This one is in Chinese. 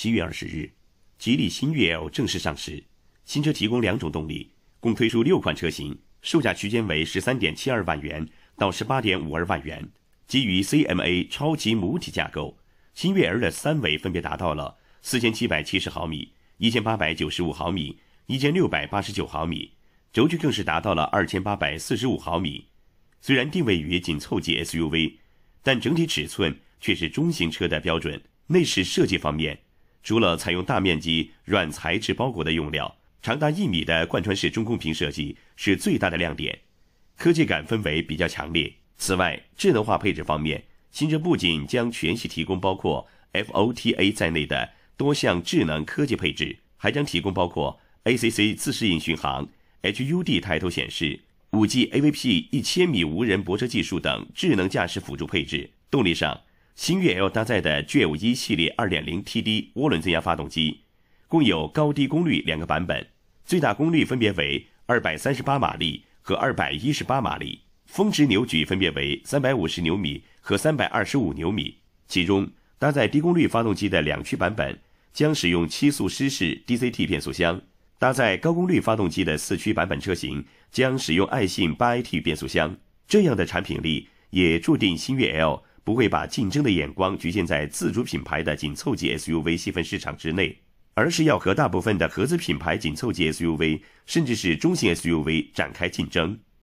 七月二十日，吉利新越 L 正式上市。新车提供两种动力，共推出六款车型，售价区间为十三点七二万元到十八点五二万元。基于 CMA 超级母体架构，新越 L 的三围分别达到了四千七百七十毫米、一千八百九十五毫米、一千六百八十九毫米，轴距更是达到了二千八百四十五毫米。虽然定位于紧凑级 SUV，但整体尺寸却是中型车的标准。内饰设计方面，除了采用大面积软材质包裹的用料，长达一米的贯穿式中控屏设计是最大的亮点，科技感氛围比较强烈。此外，智能化配置方面，新车不仅将全系提供包括 FOTA 在内的多项智能科技配置，还将提供包括 ACC 自适应巡航、HUD 抬头显示、五 G AVP 一千米无人泊车技术等智能驾驶辅助配置。动力上，星越 L 搭载的 g 五一系列 2.0T d 涡轮增压发动机，共有高低功率两个版本，最大功率分别为238马力和218马力，峰值扭矩分别为350牛米和325牛米。其中，搭载低功率发动机的两驱版本将使用七速湿式 DCT 变速箱；搭载高功率发动机的四驱版本车型将使用爱信 8AT 变速箱。这样的产品力也注定星越 L。不会把竞争的眼光局限在自主品牌的紧凑级 SUV 细分市场之内，而是要和大部分的合资品牌紧凑级 SUV，甚至是中型 SUV 展开竞争。